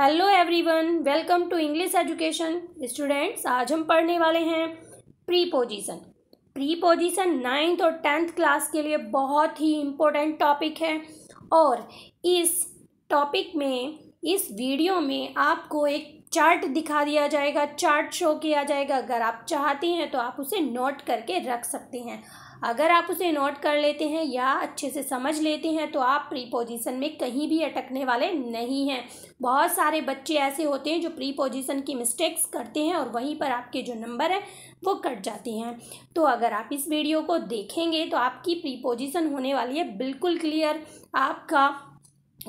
Hello everyone welcome to English education students आज हम पढ़ने वाले हैं preposition preposition ninth और टेंथ क्लास के लिए बहुत ही इम्पोर्टेंट टॉपिक है और इस टॉपिक में इस वीडियो में आपको एक चार्ट दिखा दिया जाएगा चार्ट शो किया जाएगा अगर आप चाहते हैं तो आप उसे नोट करके रख सकते हैं अगर आप उसे नोट कर लेते हैं या अच्छे से समझ लेते हैं तो आप प्री पोजिशन में कहीं भी अटकने वाले नहीं हैं बहुत सारे बच्चे ऐसे होते हैं जो प्री पोजिशन की मिस्टेक्स करते हैं और वहीं पर आपके जो नंबर हैं वो कट जाते हैं तो अगर आप इस वीडियो को देखेंगे तो आपकी प्री पोजिशन होने वाली है बिल्कुल क्लियर आपका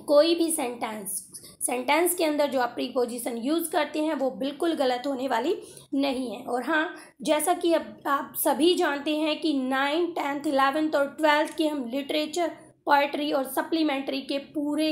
कोई भी सेंटेंस सेंटेंस के अंदर जो आप प्रीपोजिशन यूज़ करते हैं वो बिल्कुल गलत होने वाली नहीं है और हाँ जैसा कि अब आप सभी जानते हैं कि नाइन्थ टेंथ इलेवेंथ और ट्वेल्थ के हम लिटरेचर पोइट्री और सप्लीमेंट्री के पूरे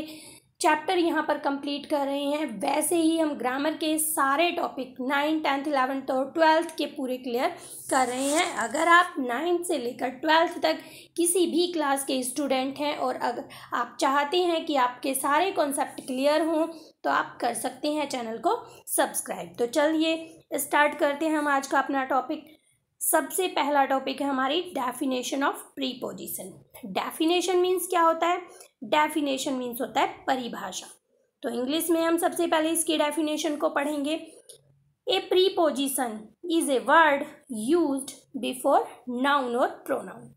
चैप्टर यहाँ पर कंप्लीट कर रहे हैं वैसे ही हम ग्रामर के सारे टॉपिक नाइन्थ टेंथ इलेवंथ और ट्वेल्थ के पूरे क्लियर कर रहे हैं अगर आप नाइन्थ से लेकर ट्वेल्थ तक किसी भी क्लास के स्टूडेंट हैं और अगर आप चाहते हैं कि आपके सारे कॉन्सेप्ट क्लियर हों तो आप कर सकते हैं चैनल को सब्सक्राइब तो चलिए स्टार्ट करते हैं हम आज का अपना टॉपिक सबसे पहला टॉपिक है हमारी definition of preposition definition means क्या होता है डेफिनेशन मीन्स होता है परिभाषा तो इंग्लिश में हम सबसे पहले इसकी डेफिनेशन को पढ़ेंगे a preposition is a word use before noun और प्रोनाउन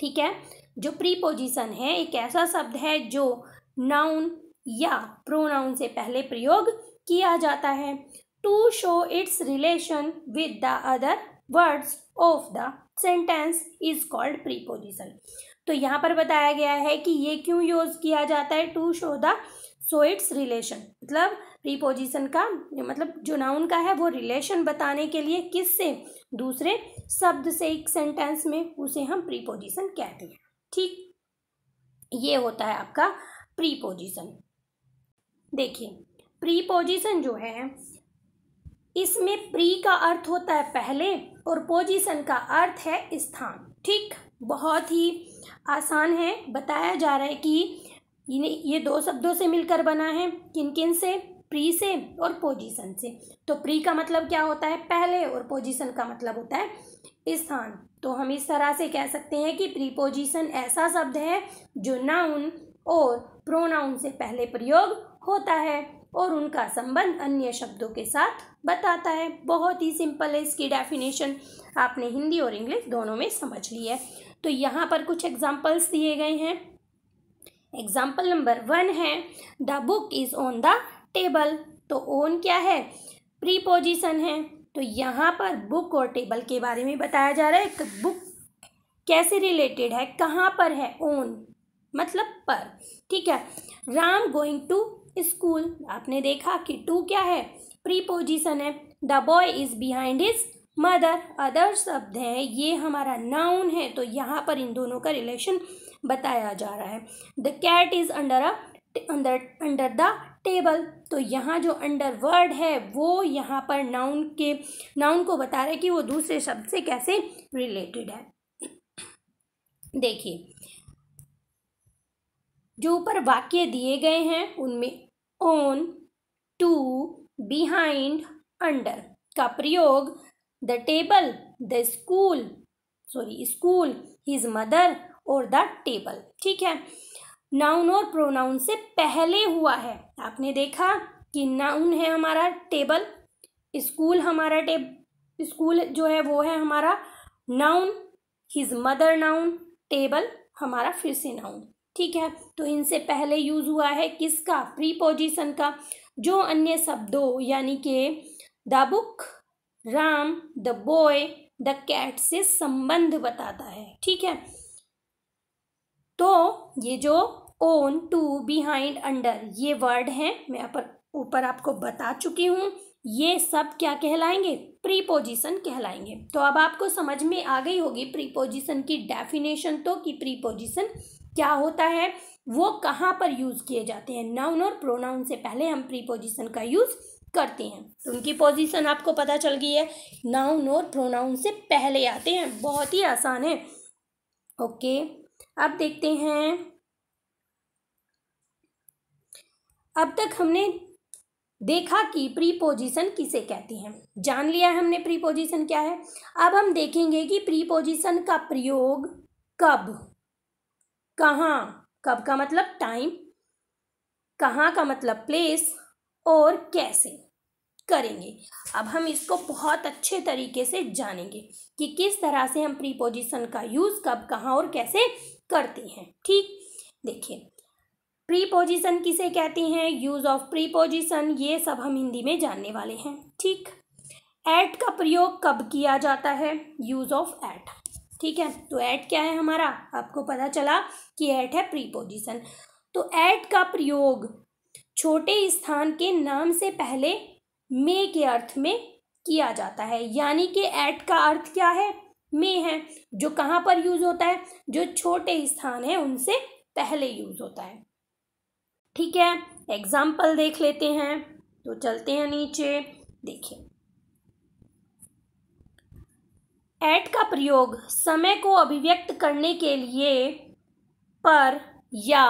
ठीक है जो प्रीपोजिशन है एक ऐसा शब्द है जो नाउन या प्रोनाउन से पहले प्रयोग किया जाता है to show its relation with the other words of the sentence is called preposition तो यहाँ पर बताया गया है कि ये क्यों यूज़ किया जाता है to show the so its relation मतलब प्रीपोजिशन का मतलब जो नाउन का है वो रिलेशन बताने के लिए किस से दूसरे शब्द से एक सेंटेंस में उसे हम प्रीपोजिशन कहते हैं ठीक ये होता है आपका प्रीपोजिशन देखिए प्रीपोजिशन जो है इसमें प्री का अर्थ होता है पहले और पोजिशन का अर्थ है स्थान ठीक बहुत ही आसान है बताया जा रहा है कि ये दो शब्दों से मिलकर बना है किन किन से प्री से और पोजीशन से तो प्री का मतलब क्या होता है पहले और पोजीशन का मतलब होता है स्थान तो हम इस तरह से कह सकते हैं कि प्री पोजीशन ऐसा शब्द है जो नाउन और प्रोनाउन से पहले प्रयोग होता है और उनका संबंध अन्य शब्दों के साथ बताता है बहुत ही सिंपल है इसकी डेफिनेशन आपने हिंदी और इंग्लिश दोनों में समझ ली है तो यहाँ पर कुछ एग्जाम्पल्स दिए गए हैं एग्जाम्पल नंबर वन है the book is on the table तो ओन क्या है प्रीपोजिशन है तो यहाँ पर बुक और टेबल के बारे में बताया जा रहा है बुक कैसे रिलेटेड है कहाँ पर है ओन मतलब पर ठीक है राम गोइंग टू स्कूल आपने देखा कि टू क्या है प्रीपोजिशन है the boy is behind his mother other शब्द है ये हमारा नाउन है तो यहाँ पर इन दोनों का रिलेशन बताया जा रहा है the cat is under a under under the table तो यहाँ जो अंडर वर्ड है वो यहाँ पर नाउन के नाउन को बता रहे कि वो दूसरे शब्द से कैसे रिलेटेड है देखिए जो ऊपर वाक्य दिए गए हैं उनमें ओन टू बिहाइंड अंडर का प्रयोग the table the school sorry school his mother और द टेबल ठीक है नाउन और प्रोनाउन से पहले हुआ है आपने देखा कि नाउन है हमारा टेबल स्कूल हमारा टेब स्कूल जो है वो है हमारा noun his mother noun table हमारा फिर से नाउन ठीक है तो इनसे पहले यूज़ हुआ है किसका प्रीपोजिशन का जो अन्य शब्दों यानी के the book Ram the boy the cat से संबंध बताता है ठीक है तो ये जो ओन टू बिहाइंड अंडर ये वर्ड हैं मैं ऊपर ऊपर आपको बता चुकी हूँ ये सब क्या कहलाएंगे प्रीपोजिशन कहलाएंगे तो अब आपको समझ में आ गई होगी प्रीपोजिशन की डेफिनेशन तो कि प्रीपोजिशन क्या होता है वो कहाँ पर यूज़ किए जाते हैं नाउन और प्रोनाउन से पहले हम प्रीपोजिशन का यूज़ करते हैं उनकी पोजीशन आपको पता चल गई है नाउन और प्रोनाउन से पहले आते हैं बहुत ही आसान है ओके अब देखते हैं अब तक हमने देखा कि प्रीपोजिशन किसे कहते हैं जान लिया है हमने प्रीपोजिशन क्या है अब हम देखेंगे कि प्रीपोजिशन का प्रयोग कब कहाँ कब का मतलब टाइम कहाँ का मतलब प्लेस और कैसे करेंगे अब हम इसको बहुत अच्छे तरीके से जानेंगे कि किस तरह से हम प्रीपोजिशन का यूज़ कब कहाँ और कैसे करते हैं ठीक देखिए प्रीपोजिशन किसे कहते हैं यूज़ ऑफ प्रीपोजिशन ये सब हम हिंदी में जानने वाले हैं ठीक एट का प्रयोग कब किया जाता है यूज़ ऑफ एट ठीक है तो ऐट क्या है हमारा आपको पता चला कि ऐट है प्रीपोजिशन तो ऐट का प्रयोग छोटे स्थान के नाम से पहले मे के अर्थ में किया जाता है यानी कि एट का अर्थ क्या है मे है जो कहाँ पर यूज होता है जो छोटे स्थान है उनसे पहले यूज होता है ठीक है एग्जाम्पल देख लेते हैं तो चलते हैं नीचे देखिए एट का प्रयोग समय को अभिव्यक्त करने के लिए पर या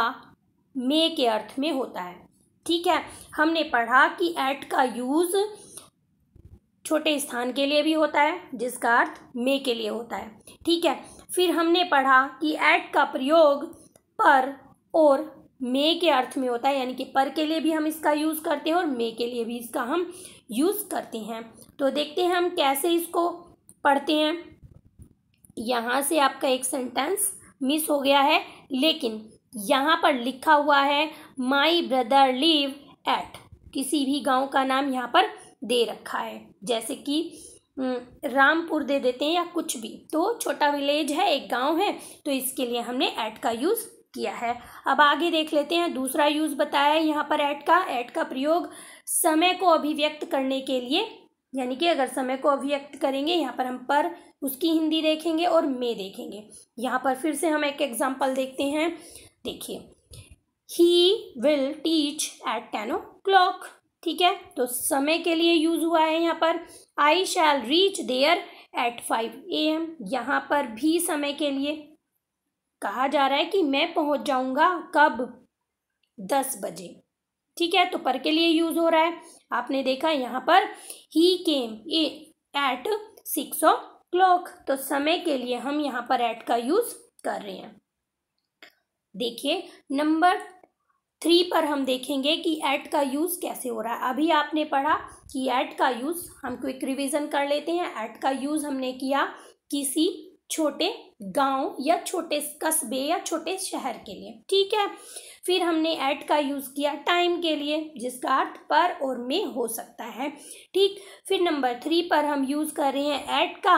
मे के अर्थ में होता है ठीक है हमने पढ़ा कि एट का यूज़ छोटे स्थान के लिए भी होता है जिसका अर्थ मे के लिए होता है ठीक है फिर हमने पढ़ा कि एट का प्रयोग पर और मे के अर्थ में होता है यानी कि पर के लिए भी हम इसका यूज़ करते हैं और मे के लिए भी इसका हम यूज़ करते हैं तो देखते हैं हम कैसे इसको पढ़ते हैं यहाँ से आपका एक सेंटेंस मिस हो गया है लेकिन यहाँ पर लिखा हुआ है माई ब्रदर लिव एट किसी भी गांव का नाम यहाँ पर दे रखा है जैसे कि रामपुर दे देते हैं या कुछ भी तो छोटा विलेज है एक गांव है तो इसके लिए हमने ऐट का यूज़ किया है अब आगे देख लेते हैं दूसरा यूज़ बताया है यहाँ पर ऐट का ऐट का प्रयोग समय को अभिव्यक्त करने के लिए यानी कि अगर समय को अभिव्यक्त करेंगे यहाँ पर हम पर उसकी हिंदी देखेंगे और मे देखेंगे यहाँ पर फिर से हम एक एग्जाम्पल देखते हैं देखिए he will teach at ten o'clock ठीक है तो समय के लिए यूज हुआ है यहाँ पर I shall reach there at five A M यहाँ पर भी समय के लिए कहा जा रहा है कि मैं पहुँच जाऊँगा कब दस बजे ठीक है तो पर के लिए यूज हो रहा है आपने देखा यहाँ पर he came a at six o'clock तो समय के लिए हम यहाँ पर एट का यूज कर रहे हैं देखिए नंबर थ्री पर हम देखेंगे कि एट का यूज़ कैसे हो रहा है अभी आपने पढ़ा कि एट का यूज़ हम क्विक रिवीजन कर लेते हैं एट का यूज़ हमने किया किसी छोटे गांव या छोटे कस्बे या छोटे शहर के लिए ठीक है फिर हमने एट का यूज़ किया टाइम के लिए जिसका अर्थ पर और में हो सकता है ठीक फिर नंबर थ्री पर हम यूज़ कर रहे हैं एट का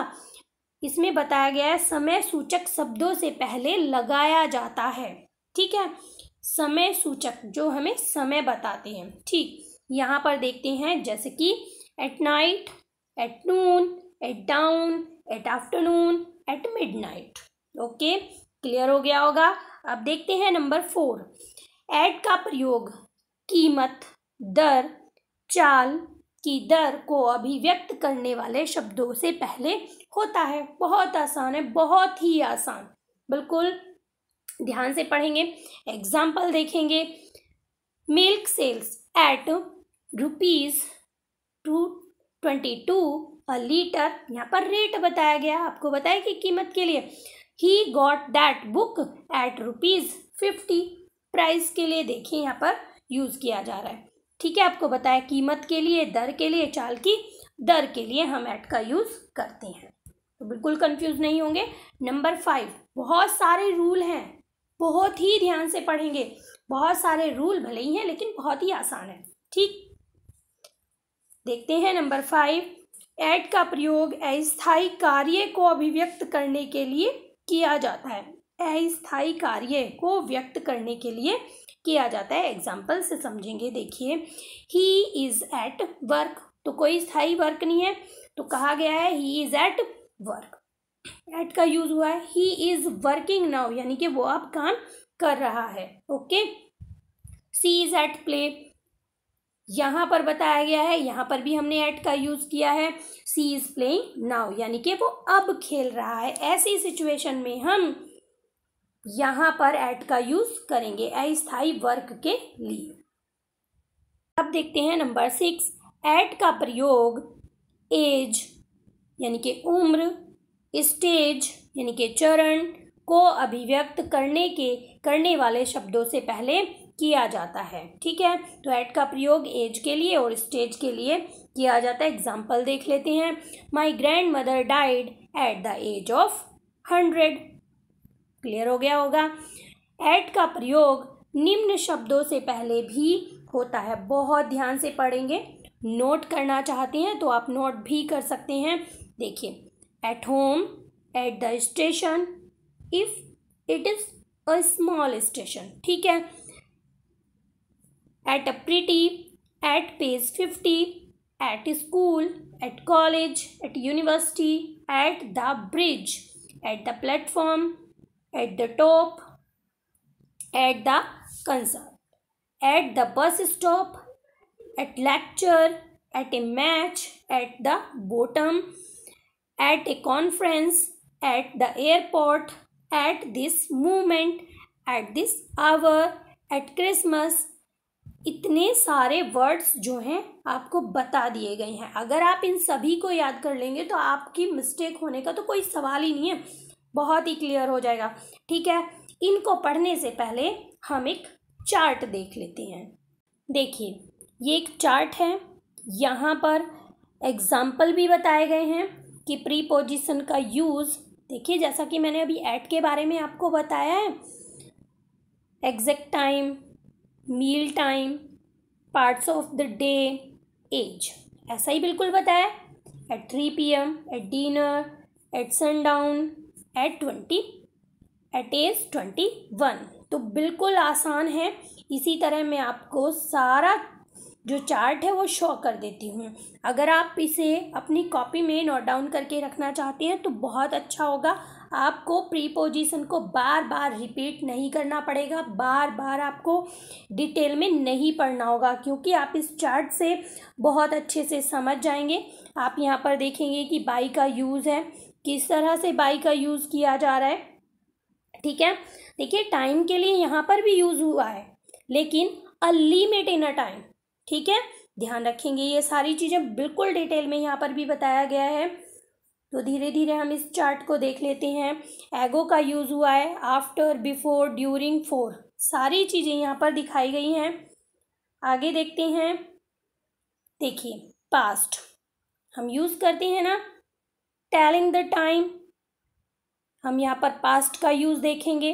इसमें बताया गया है समय सूचक शब्दों से पहले लगाया जाता है ठीक है समय सूचक जो हमें समय बताते हैं ठीक यहाँ पर देखते हैं जैसे कि at night at noon at dawn at afternoon at night okay clear हो गया होगा अब देखते हैं नंबर फोर एट का प्रयोग कीमत दर चाल की दर को अभिव्यक्त करने वाले शब्दों से पहले होता है बहुत आसान है बहुत ही आसान बिल्कुल ध्यान से पढ़ेंगे एग्जाम्पल देखेंगे milk sells at rupees two twenty two a litre यहाँ पर रेट बताया गया आपको बताया कि कीमत के लिए he got that book at rupees fifty price के लिए देखिए यहाँ पर यूज़ किया जा रहा है ठीक है आपको बताया कीमत के लिए दर के लिए चाल की दर के लिए हम ऐट का यूज़ करते हैं तो बिल्कुल कंफ्यूज नहीं होंगे नंबर फाइव बहुत सारे रूल हैं बहुत ही ध्यान से पढ़ेंगे बहुत सारे रूल भले ही हैं लेकिन बहुत ही आसान है ठीक देखते हैं नंबर फाइव एड का प्रयोग अस्थाई कार्य को अभिव्यक्त करने के लिए किया जाता है अस्थाई कार्य को व्यक्त करने के लिए किया जाता है एग्जाम्पल से समझेंगे देखिए ही इज़ एट वर्क तो कोई स्थाई वर्क नहीं है तो कहा गया है he is at work at का यूज हुआ है ही इज वर्किंग नाउ यानी कि वो अब काम कर रहा है okay she is at play यहाँ पर बताया गया है यहाँ पर भी हमने एट का यूज़ किया है सी इज़ प्लेइंग नाउ यानी कि वो अब खेल रहा है ऐसी सिचुएशन में हम यहाँ पर एट का यूज़ करेंगे अस्थाई वर्क के लिए अब देखते हैं नंबर सिक्स एट का प्रयोग एज यानी कि उम्र स्टेज यानी कि चरण को अभिव्यक्त करने के करने वाले शब्दों से पहले किया जाता है ठीक है तो एट का प्रयोग एज के लिए और स्टेज के लिए किया जाता है एग्जाम्पल देख लेते हैं my grandmother died at the age of hundred clear हो गया होगा एट का प्रयोग निम्न शब्दों से पहले भी होता है बहुत ध्यान से पढ़ेंगे नोट करना चाहते हैं तो आप नोट भी कर सकते हैं देखिए at home at the station if it is a small station ठीक है at a party at page fifty at school at college at university at the bridge at the platform at the top at the concert at the bus stop at lecture at a match at the bottom at a conference, at the airport, at this moment, at this hour, at Christmas, इतने सारे words जो हैं आपको बता दिए गए हैं अगर आप इन सभी को याद कर लेंगे तो आपकी मिस्टेक होने का तो कोई सवाल ही नहीं है बहुत ही क्लियर हो जाएगा ठीक है इनको पढ़ने से पहले हम एक चार्ट देख लेते हैं देखिए ये एक चार्ट है यहाँ पर एग्जाम्पल भी बताए गए हैं कि प्रीपोजिशन का यूज़ देखिए जैसा कि मैंने अभी एट के बारे में आपको बताया है exact time meal time parts of the day as ऐसा ही बिल्कुल बताया at three P M at dinner at sundown at twenty at age twenty one तो बिल्कुल आसान है इसी तरह मैं आपको सारा जो चार्ट है वो शो कर देती हूँ अगर आप इसे अपनी कॉपी में नोट डाउन करके रखना चाहते हैं तो बहुत अच्छा होगा आपको प्री पोजिशन को बार बार रिपीट नहीं करना पड़ेगा बार बार आपको डिटेल में नहीं पढ़ना होगा क्योंकि आप इस चार्ट से बहुत अच्छे से समझ जाएंगे आप यहाँ पर देखेंगे कि बाई का यूज़ है किस तरह से बाई का यूज़ किया जा रहा है ठीक है देखिए टाइम के लिए यहाँ पर भी यूज़ हुआ है लेकिन a limit in a time ठीक है ध्यान रखेंगे ये सारी चीज़ें बिल्कुल डिटेल में यहाँ पर भी बताया गया है तो धीरे धीरे हम इस चार्ट को देख लेते हैं एगो का यूज़ हुआ है आफ्टर बिफोर ड्यूरिंग फोर सारी चीज़ें यहाँ पर दिखाई गई हैं आगे देखते हैं देखिए पास्ट हम यूज़ करते हैं ना टेलिंग द टाइम हम यहाँ पर पास्ट का यूज़ देखेंगे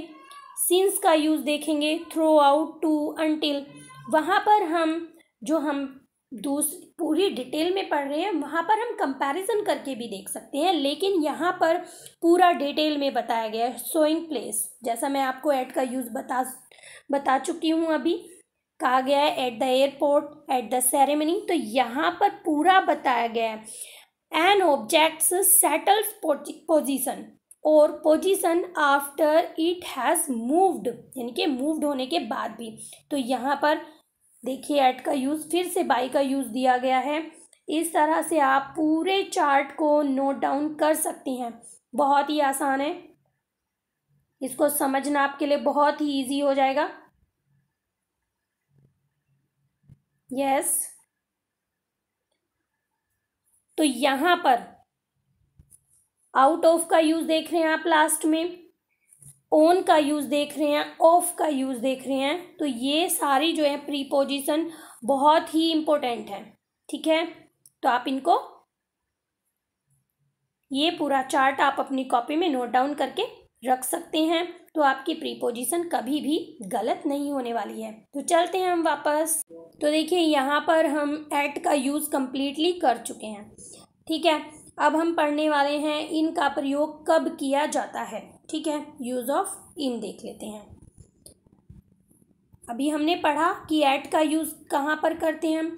सिंस का यूज़ देखेंगे थ्रू आउट टू अनटिल वहाँ पर हम जो हम दूसरी पूरी डिटेल में पढ़ रहे हैं वहाँ पर हम कंपैरिजन करके भी देख सकते हैं लेकिन यहाँ पर पूरा डिटेल में बताया गया है सोइंग प्लेस जैसा मैं आपको ऐड का यूज़ बता बता चुकी हूँ अभी कहा गया है at the airport at the ceremony तो यहाँ पर पूरा बताया गया है एन ऑब्जेक्ट्स सेटल्स पोजिशन और position after it has moved यानी कि मूव्ड होने के बाद भी तो यहाँ पर देखिए एट का यूज़ फिर से बाई का यूज़ दिया गया है इस तरह से आप पूरे चार्ट को नोट डाउन कर सकती हैं बहुत ही आसान है इसको समझना आपके लिए बहुत ही ईजी हो जाएगा यस yes. तो यहाँ पर आउट ऑफ का यूज़ देख रहे हैं आप लास्ट में ऑन का यूज़ देख रहे हैं ऑफ का यूज़ देख रहे हैं तो ये सारी जो है प्रीपोजिशन बहुत ही इम्पोर्टेंट है ठीक है तो आप इनको ये पूरा चार्ट आप अपनी कॉपी में नोट डाउन करके रख सकते हैं तो आपकी प्रीपोजिशन कभी भी गलत नहीं होने वाली है तो चलते हैं हम वापस तो देखिए यहाँ पर हम एट का यूज़ कम्प्लीटली कर चुके हैं ठीक है अब हम पढ़ने वाले हैं इनका प्रयोग कब किया जाता है ठीक है यूज़ ऑफ इन देख लेते हैं अभी हमने पढ़ा कि ऐट का यूज़ कहाँ पर करते हैं हम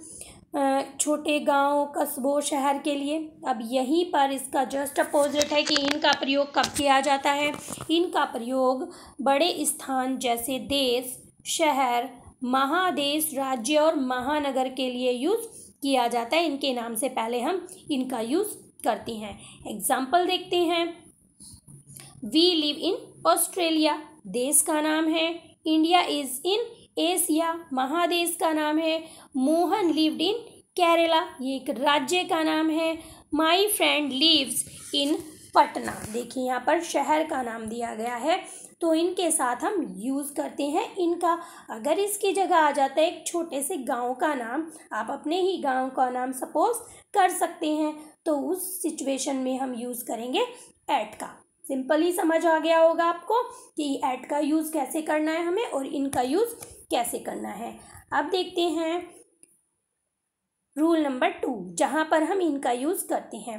छोटे गाँव कस्बों शहर के लिए अब यहीं पर इसका जस्ट अपोजिट है कि इनका प्रयोग कब किया जाता है इनका प्रयोग बड़े स्थान जैसे देश शहर महादेश राज्य और महानगर के लिए यूज़ किया जाता है इनके नाम से पहले हम इनका यूज़ करते हैं एग्जाम्पल देखते हैं वी लिव इन ऑस्ट्रेलिया देश का नाम है इंडिया इज इन एशिया महादेश का नाम है मोहन लिव्ड इन केरला ये एक राज्य का नाम है my friend lives in Patna देखिए यहाँ पर शहर का नाम दिया गया है तो इनके साथ हम यूज़ करते हैं इनका अगर इसकी जगह आ जाता है एक छोटे से गांव का नाम आप अपने ही गांव का नाम सपोज कर सकते हैं तो उस सिचुएशन में हम यूज़ करेंगे एट का सिंपल ही समझ आ गया होगा आपको कि ऐट का यूज़ कैसे करना है हमें और इनका यूज़ कैसे करना है अब देखते हैं रूल नंबर टू जहाँ पर हम इनका यूज़ करते हैं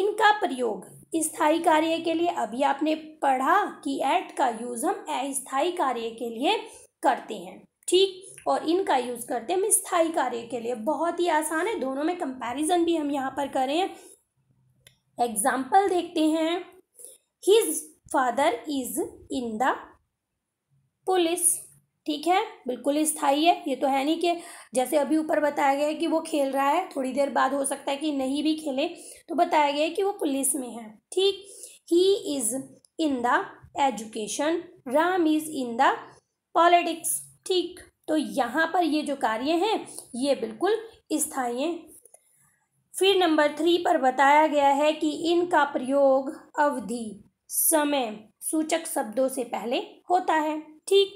इनका प्रयोग स्थाई कार्य के लिए अभी आपने पढ़ा कि ऐट का यूज़ हम अस्थाई कार्य के लिए करते हैं ठीक और इनका यूज़ करते हैं हम स्थाई कार्य के लिए बहुत ही आसान है दोनों में कंपैरिजन भी हम यहाँ पर करें एग्जाम्पल देखते हैं his father is in the police ठीक है बिल्कुल स्थाई है ये तो है नहीं कि जैसे अभी ऊपर बताया गया है कि वो खेल रहा है थोड़ी देर बाद हो सकता है कि नहीं भी खेले तो बताया गया है कि वो पुलिस में है ठीक he is in the education Ram is in the politics ठीक तो यहाँ पर ये जो कार्य हैं ये बिल्कुल स्थाई हैं फिर नंबर थ्री पर बताया गया है कि इनका प्रयोग अवधि समय सूचक शब्दों से पहले होता है ठीक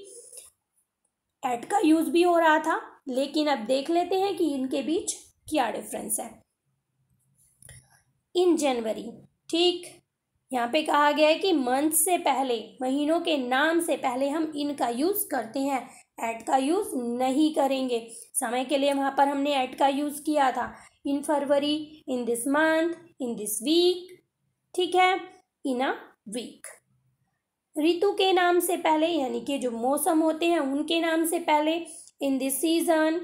एट का यूज भी हो रहा था लेकिन अब देख लेते हैं कि इनके बीच क्या डिफरेंस है इन जनवरी ठीक यहाँ पे कहा गया है कि मंथ से पहले महीनों के नाम से पहले हम इन का यूज़ करते हैं एट का यूज़ नहीं करेंगे समय के लिए वहाँ पर हमने एट का यूज़ किया था in February in this month in this week ठीक है इन अ वीक ऋतु के नाम से पहले यानी कि जो मौसम होते हैं उनके नाम से पहले in the season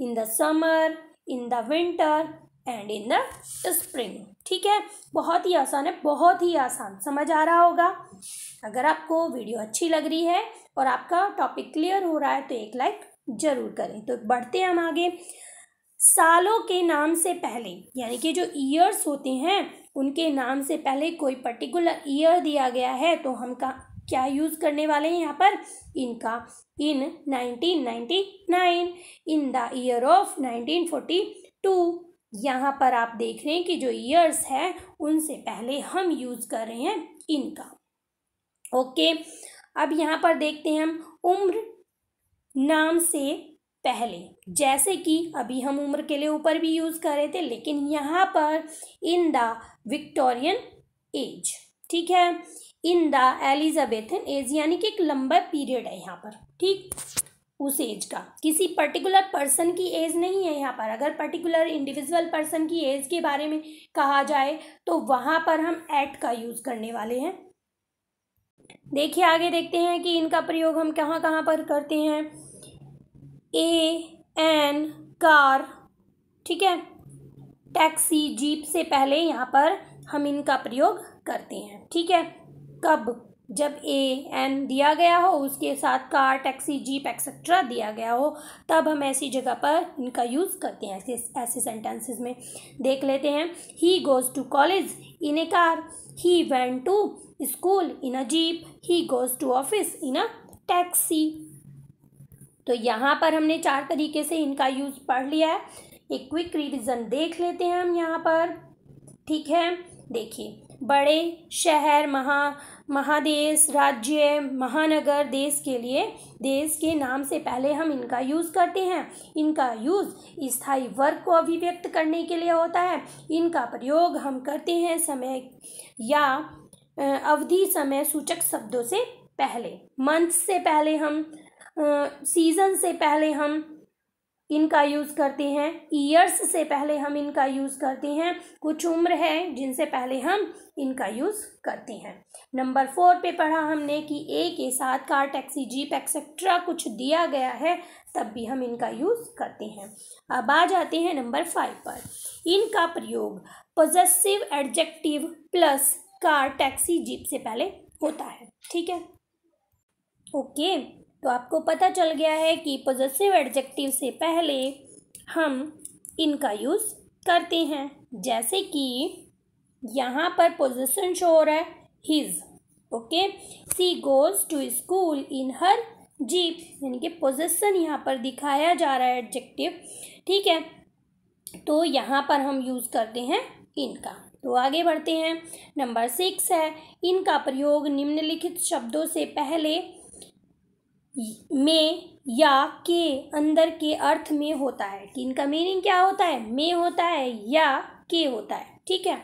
in the summer in the winter and in the spring ठीक है बहुत ही आसान है बहुत ही आसान समझ आ रहा होगा अगर आपको वीडियो अच्छी लग रही है और आपका टॉपिक क्लियर हो रहा है तो एक लाइक जरूर करें तो बढ़ते हैं हम आगे सालों के नाम से पहले यानी कि जो ईयर्स होते हैं उनके नाम से पहले कोई पर्टिकुलर ईयर दिया गया है तो हम का क्या यूज़ करने वाले हैं यहाँ पर इनका in 1999 in the year of 1942 यहाँ पर आप देख रहे हैं कि जो ईयर्स हैं उनसे पहले हम यूज़ कर रहे हैं इनका ओके अब यहाँ पर देखते हैं हम उम्र नाम से पहले जैसे कि अभी हम उम्र के लिए ऊपर भी यूज़ कर रहे थे लेकिन यहाँ पर इन द विक्टोरियन एज ठीक है इन द एलिजाबेथन एज यानी कि एक लंबा पीरियड है यहाँ पर ठीक उस एज का किसी पर्टिकुलर पर्सन की एज नहीं है यहाँ पर अगर पर्टिकुलर इंडिविजुअल पर्सन की एज के बारे में कहा जाए तो वहाँ पर हम एट का यूज़ करने वाले हैं देखिए आगे देखते हैं कि इनका प्रयोग हम कहाँ कहाँ पर करते हैं ए एन कार ठीक है टैक्सी जीप से पहले यहाँ पर हम इनका प्रयोग करते हैं ठीक है कब जब ए एन दिया गया हो उसके साथ कार टैक्सी जीप एक्सेट्रा दिया गया हो तब हम ऐसी जगह पर इनका यूज़ करते हैं ऐसे ऐसे सेंटेंसेस में देख लेते हैं he goes to college in a car he went to school in a jeep he goes to office in a taxi तो यहाँ पर हमने चार तरीके से इनका यूज़ पढ़ लिया है एक क्विक रिविज़न देख लेते हैं हम यहाँ पर ठीक है देखिए बड़े शहर महा महादेश राज्य महानगर देश के लिए देश के नाम से पहले हम इनका यूज़ करते हैं इनका यूज़ स्थाई वर्ग को अभिव्यक्त करने के लिए होता है इनका प्रयोग हम करते हैं समय या अवधि समय सूचक शब्दों से पहले मंथ से पहले हम सीज़न से पहले हम इनका यूज़ करते हैं ईयर्स से पहले हम इनका यूज़ करते हैं कुछ उम्र है जिनसे पहले हम इनका यूज़ करते हैं नंबर फोर पे पढ़ा हमने कि ए के साथ कार टैक्सी जीप एक्सेट्रा कुछ दिया गया है तब भी हम इनका यूज़ करते हैं अब आ जाते हैं नंबर फाइव पर इनका प्रयोग possessive adjective plus car taxi jeep से पहले होता है ठीक है ओके okay. तो आपको पता चल गया है कि पॉजिटिव एडजेक्टिव से पहले हम इनका यूज़ करते हैं जैसे कि यहाँ पर पोजिशन शो हो रहा है his okay she goes to school in her jeep यानी कि पोजिशन यहाँ पर दिखाया जा रहा है एडजेक्टिव ठीक है तो यहाँ पर हम यूज़ करते हैं इनका तो आगे बढ़ते हैं नंबर सिक्स है इनका प्रयोग निम्नलिखित शब्दों से पहले में या के अंदर के अर्थ में होता है कि इनका मीनिंग क्या होता है में होता है या के होता है ठीक है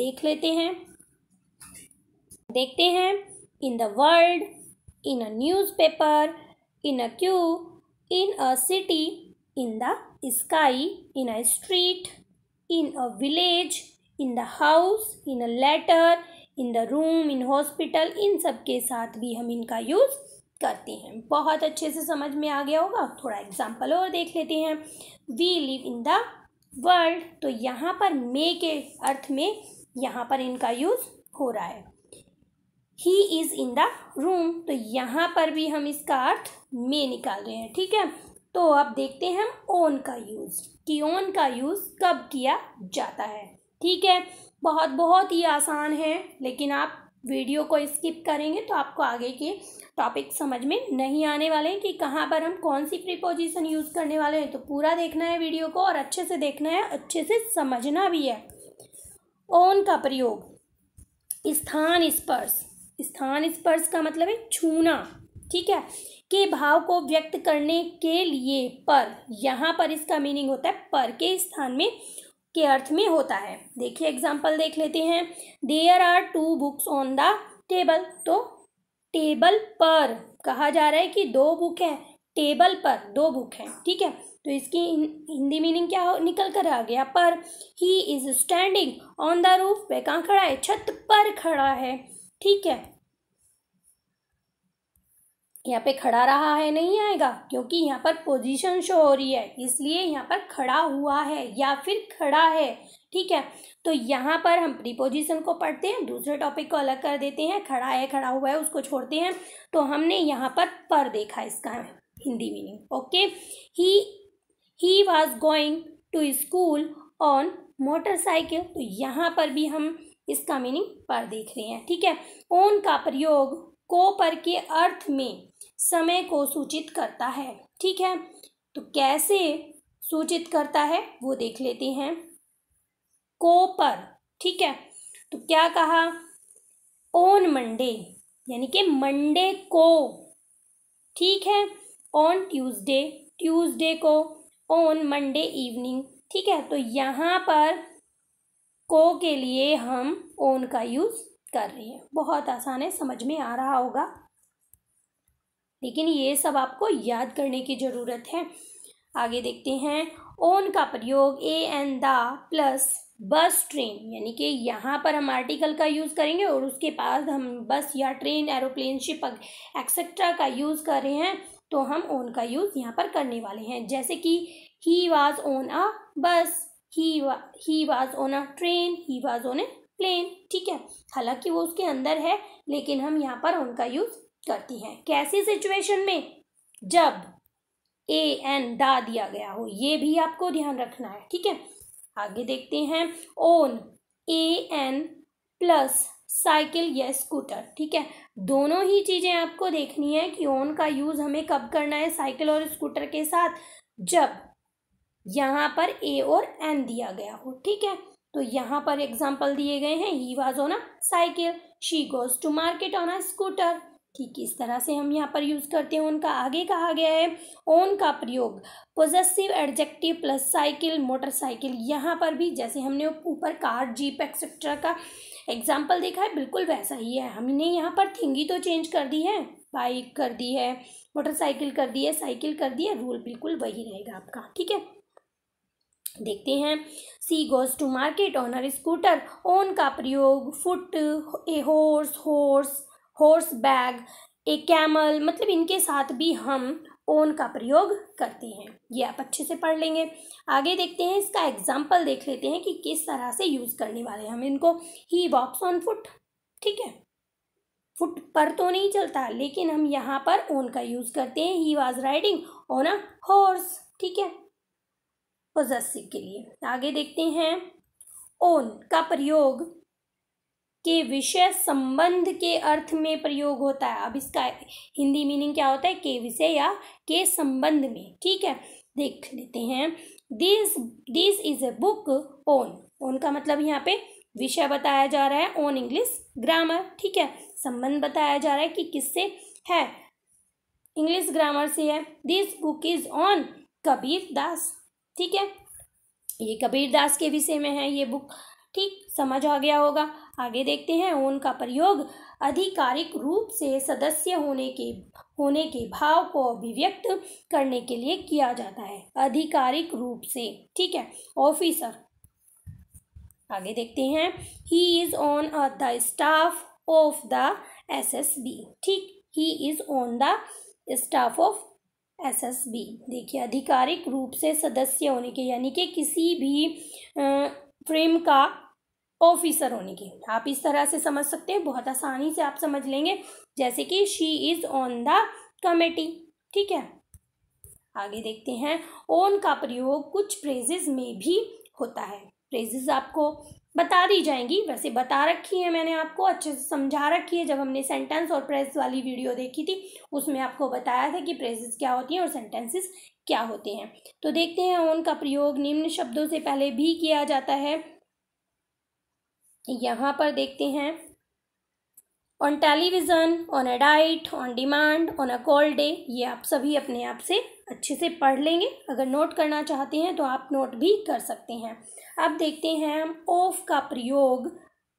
देख लेते हैं देखते हैं in the world in a newspaper in a queue in a city in the sky in a street in a village in the house in a letter in the room in hospital इन सब के साथ भी हम इनका use करते हैं बहुत अच्छे से समझ में आ गया होगा थोड़ा एग्जाम्पल और देख लेते हैं we live in the world तो यहाँ पर मे के अर्थ में यहाँ पर इनका यूज़ हो रहा है he is in the room तो यहाँ पर भी हम इसका अर्थ मे निकाल रहे हैं ठीक है तो अब देखते हैं हम ओन का यूज़ कि ओन का यूज़ कब किया जाता है ठीक है बहुत बहुत ही आसान है लेकिन आप वीडियो को स्किप करेंगे तो आपको आगे के टॉपिक समझ में नहीं आने वाले हैं कि कहाँ पर हम कौन सी प्रीपोजिशन यूज़ करने वाले हैं तो पूरा देखना है वीडियो को और अच्छे से देखना है अच्छे से समझना भी है ओन का प्रयोग स्थान स्पर्श स्थान स्पर्श का मतलब है छूना ठीक है के भाव को व्यक्त करने के लिए पर यहाँ पर इसका मीनिंग होता है पर के स्थान में के अर्थ में होता है देखिए एग्जाम्पल देख लेते हैं there are two books on the table तो टेबल पर कहा जा रहा है कि दो बुक है टेबल पर दो बुक हैं ठीक है तो इसकी हिंदी मीनिंग क्या हो निकल कर आ गया पर he is standing on the roof वह कहाँ खड़ा है छत पर खड़ा है ठीक है यहाँ पे खड़ा रहा है नहीं आएगा क्योंकि यहाँ पर पोजीशन शो हो रही है इसलिए यहाँ पर खड़ा हुआ है या फिर खड़ा है ठीक है तो यहाँ पर हम प्रीपोजिशन को पढ़ते हैं दूसरे टॉपिक को अलग कर देते हैं खड़ा है खड़ा हुआ है उसको छोड़ते हैं तो हमने यहाँ पर पर देखा इसका Hindi meaning okay he he was going to school on motorcycle तो यहाँ पर भी हम इसका मीनिंग पर देख रहे हैं ठीक है ओन का प्रयोग को पर के अर्थ में समय को सूचित करता है ठीक है तो कैसे सूचित करता है वो देख लेते हैं को पर ठीक है तो क्या कहा ऑन मंडे यानी कि मंडे को ठीक है ऑन ट्यूसडे ट्यूसडे को ऑन मंडे इवनिंग ठीक है तो यहाँ पर को के लिए हम ओन का यूज़ कर रहे हैं बहुत आसान है समझ में आ रहा होगा लेकिन ये सब आपको याद करने की ज़रूरत है आगे देखते हैं ओन का प्रयोग a an the plus bus train यानी कि यहाँ पर हम आर्टिकल का यूज़ करेंगे और उसके बाद हम बस या ट्रेन एरोप्लेन शिप एक्सेट्रा का यूज़ कर रहे हैं तो हम ओन का यूज़ यहाँ पर करने वाले हैं जैसे कि he was own a bus he was he was on a train he was on a plane ठीक है हालांकि वो उसके अंदर है लेकिन हम यहाँ पर उनका यूज़ करती हैं कैसी सिचुएशन में जब ए एन दा दिया गया हो ये भी आपको ध्यान रखना है ठीक है आगे देखते हैं on a an plus cycle या स्कूटर ठीक है दोनों ही चीज़ें आपको देखनी है कि ओन का यूज़ हमें कब करना है साइकिल और स्कूटर के साथ जब यहाँ पर ए और एन दिया गया हो ठीक है तो यहाँ पर एग्जाम्पल दिए गए हैं he was on a cycle she goes to market on a scooter ठीक इस तरह से हम यहाँ पर यूज़ करते हैं उनका आगे कहा गया है ओन का प्रयोग possessive adjective plus cycle motorcycle यहाँ पर भी जैसे हमने ऊपर कार जीप एक्सेट्रा का एग्जाम्पल देखा है बिल्कुल वैसा ही है हमने यहाँ पर थिंगी तो चेंज कर दी है बाइक कर दी है मोटरसाइकिल कर दी है साइकिल कर दी है रूल बिल्कुल वही रहेगा आपका ठीक है देखते हैं she goes to market on a scooter on का प्रयोग foot a horse horse horseback a camel मतलब इनके साथ भी हम ओन का प्रयोग करते हैं ये आप अच्छे से पढ़ लेंगे आगे देखते हैं इसका एग्जाम्पल देख लेते हैं कि किस तरह से यूज़ करने वाले हैं हम इनको ही वॉक्स ऑन फुट ठीक है फुट पर तो नहीं चलता लेकिन हम यहाँ पर ओन का यूज़ करते हैं he was riding on a horse ठीक है पोजस्सिव के लिए आगे देखते हैं ओन का प्रयोग के विषय संबंध के अर्थ में प्रयोग होता है अब इसका हिंदी मीनिंग क्या होता है के विषय या के संबंध में ठीक है देख लेते हैं this this is a book on on का मतलब यहाँ पे विषय बताया जा रहा है ओन इंग्लिश ग्रामर ठीक है संबंध बताया जा रहा है कि किससे है इंग्लिश ग्रामर से है this book is on Kabir Das ठीक है ये कबीर दास के विषय में है ये बुक ठीक समझ आ गया होगा आगे देखते हैं ओन का प्रयोग आधिकारिक रूप से सदस्य होने के होने के भाव को अभिव्यक्त करने के लिए किया जाता है आधिकारिक रूप से ठीक है ऑफिसर आगे देखते हैं he is on the staff of the S S B ठीक he is on the staff of S S B देखिए आधिकारिक रूप से सदस्य होने के यानी कि किसी भी फ्रेम का ऑफिसर होने की आप इस तरह से समझ सकते हैं बहुत आसानी से आप समझ लेंगे जैसे कि she is on the committee ठीक है आगे देखते हैं ओन का प्रयोग कुछ प्रेजेज में भी होता है प्रेजेज आपको बता दी जाएंगी वैसे बता रखी है मैंने आपको अच्छे से समझा रखी है जब हमने सेंटेंस और प्रेस वाली वीडियो देखी थी उसमें आपको बताया था कि प्रेजेस क्या होती हैं और सेंटेंसेस क्या होते हैं तो देखते हैं ओन का प्रयोग निम्न शब्दों से पहले भी किया जाता है यहाँ पर देखते हैं on television on a diet on demand on a call day ये आप सभी अपने आप से अच्छे से पढ़ लेंगे अगर नोट करना चाहते हैं तो आप नोट भी कर सकते हैं अब देखते हैं हम ऑफ का प्रयोग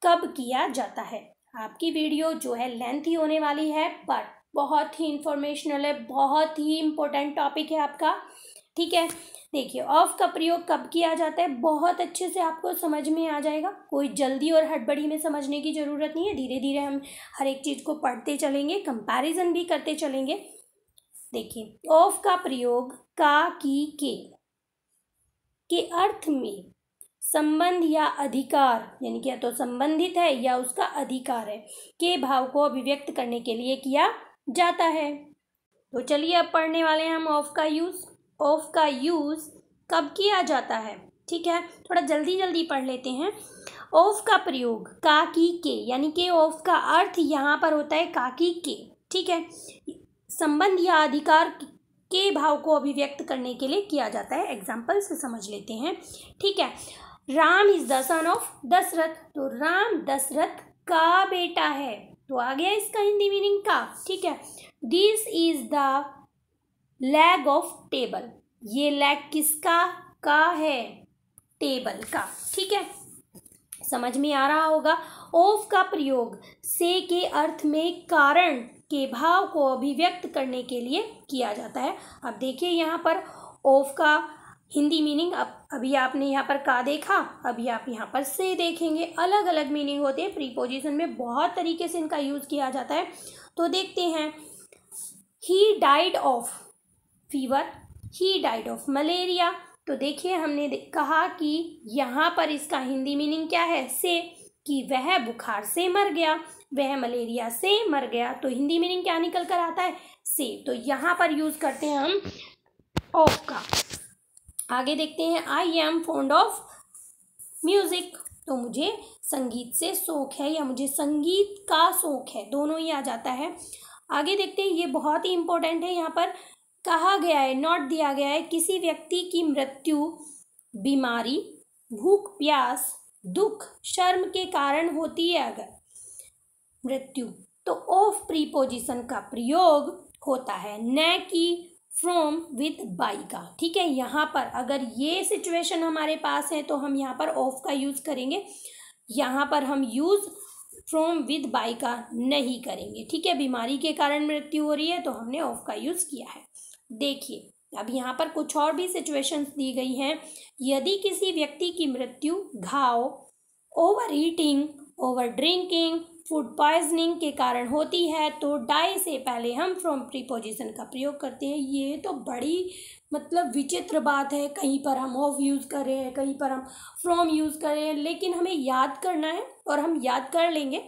कब किया जाता है आपकी वीडियो जो है लेंथ ही होने वाली है पर बहुत ही इंफॉर्मेशनल है बहुत ही इम्पोर्टेंट टॉपिक है आपका ठीक है देखिए ऑफ का प्रयोग कब किया जाता है बहुत अच्छे से आपको समझ में आ जाएगा कोई जल्दी और हड़बड़ी में समझने की ज़रूरत नहीं है धीरे धीरे हम हर एक चीज़ को पढ़ते चलेंगे कंपैरिजन भी करते चलेंगे देखिए ऑफ का प्रयोग का की के के अर्थ में संबंध या अधिकार यानी कि या तो संबंधित है या उसका अधिकार है के भाव को अभिव्यक्त करने के लिए किया जाता है तो चलिए अब पढ़ने वाले हैं हम ऑफ का यूज़ ऑफ का यूज़ कब किया जाता है ठीक है थोड़ा जल्दी जल्दी पढ़ लेते हैं ऑफ का प्रयोग का की के यानी के ऑफ का अर्थ यहाँ पर होता है का की के ठीक है संबंध या अधिकार के भाव को अभिव्यक्त करने के लिए किया जाता है एग्जाम्पल से समझ लेते हैं ठीक है Ram is the son of Dasharath तो राम दशरथ का बेटा है तो आ गया इसका हिंदी मीनिंग का ठीक है this is the leg of table ये लेग किसका का है टेबल का ठीक है समझ में आ रहा होगा ऑफ का प्रयोग से के अर्थ में कारण के भाव को अभिव्यक्त करने के लिए किया जाता है अब देखिए यहाँ पर ऑफ का हिंदी मीनिंग अब अभी आपने यहाँ पर का देखा अभी आप यहाँ पर से देखेंगे अलग अलग मीनिंग होते हैं प्रीपोजिशन में बहुत तरीके से इनका यूज़ किया जाता है तो देखते हैं he died of fever he died of malaria तो देखिए हमने कहा कि यहाँ पर इसका हिंदी मीनिंग क्या है से कि वह बुखार से मर गया वह मलेरिया से मर गया तो हिंदी मीनिंग क्या निकल कर आता है से तो यहाँ पर यूज़ करते हैं हम ऑफ का आगे देखते हैं I am fond of music तो मुझे संगीत से शौक है या मुझे संगीत का शौक है दोनों ही आ जाता है आगे देखते हैं ये बहुत ही इंपॉर्टेंट है यहाँ पर कहा गया है नॉट दिया गया है किसी व्यक्ति की मृत्यु बीमारी भूख प्यास दुख शर्म के कारण होती है अगर मृत्यु तो ऑफ प्रीपोजिशन का प्रयोग होता है न कि फ्रॉम विथ बाई का ठीक है यहाँ पर अगर ये सिचुएशन हमारे पास है तो हम यहाँ पर ऑफ का यूज़ करेंगे यहाँ पर हम यूज़ फ्रॉम विद बाई का नहीं करेंगे ठीक है बीमारी के कारण मृत्यु हो रही है तो हमने ऑफ का यूज़ किया है देखिए अब यहाँ पर कुछ और भी सिचुएशंस दी गई हैं यदि किसी व्यक्ति की मृत्यु घाव over eating over drinking food poisoning के कारण होती है तो डाई से पहले हम फ्रॉम प्रीपोजिशन का प्रयोग करते हैं ये तो बड़ी मतलब विचित्र बात है कहीं पर हम ऑफ यूज़ कर रहे हैं कहीं पर हम फ्रॉम यूज़ कर रहे हैं लेकिन हमें याद करना है और हम याद कर लेंगे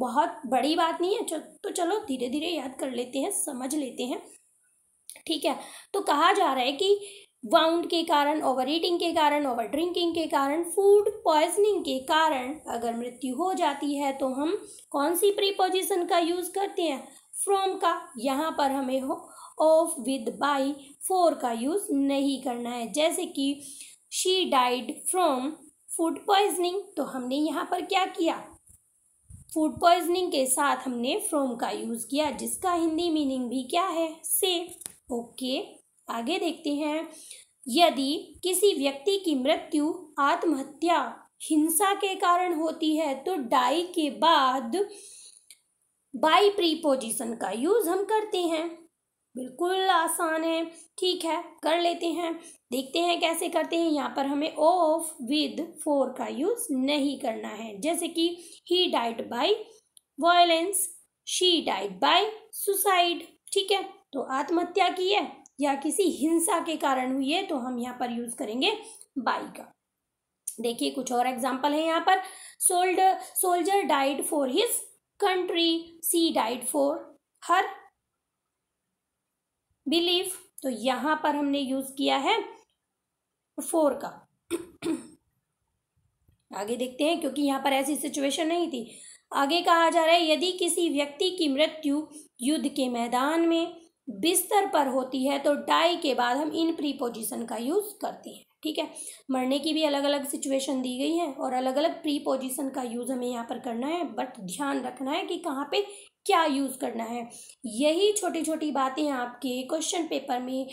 बहुत बड़ी बात नहीं है तो चलो धीरे धीरे याद कर लेते हैं समझ लेते हैं ठीक है तो कहा जा रहा है कि वाउंड के कारण ओवर ईटिंग के कारण ओवर ड्रिंकिंग के कारण फूड पॉइजनिंग के कारण अगर मृत्यु हो जाती है तो हम कौन सी प्रीपोजिशन का यूज़ करते हैं फ्रॉम का यहाँ पर हमें हो ऑफ विद बाई फोर का यूज़ नहीं करना है जैसे कि she died from food poisoning तो हमने यहाँ पर क्या किया फूड पॉइजनिंग के साथ हमने फ्रॉम का यूज़ किया जिसका हिंदी मीनिंग भी क्या है सेफ ओके आगे देखते हैं यदि किसी व्यक्ति की मृत्यु आत्महत्या हिंसा के कारण होती है तो डाई के बाद बाई प्रीपोजिशन का यूज हम करते हैं बिल्कुल आसान है ठीक है कर लेते हैं देखते हैं कैसे करते हैं यहाँ पर हमें ऑफ विद फोर का यूज नहीं करना है जैसे कि he died by violence she died by suicide ठीक है तो आत्महत्या की है या किसी हिंसा के कारण हुई है तो हम यहाँ पर यूज करेंगे बाई का देखिए कुछ और एग्जाम्पल है यहाँ पर sold soldier died for his country she died for her belief तो यहाँ पर हमने यूज किया है फोर का आगे देखते हैं क्योंकि यहाँ पर ऐसी सिचुएशन नहीं थी आगे कहा जा रहा है यदि किसी व्यक्ति की मृत्यु युद्ध के मैदान में बिस्तर पर होती है तो डाई के बाद हम इन प्रीपोजिशन का यूज़ करते हैं ठीक है मरने की भी अलग अलग सिचुएशन दी गई है और अलग अलग प्रीपोजिशन का यूज़ हमें यहाँ पर करना है बट ध्यान रखना है कि कहाँ पे क्या यूज़ करना है यही छोटी छोटी बातें आपके क्वेश्चन पेपर में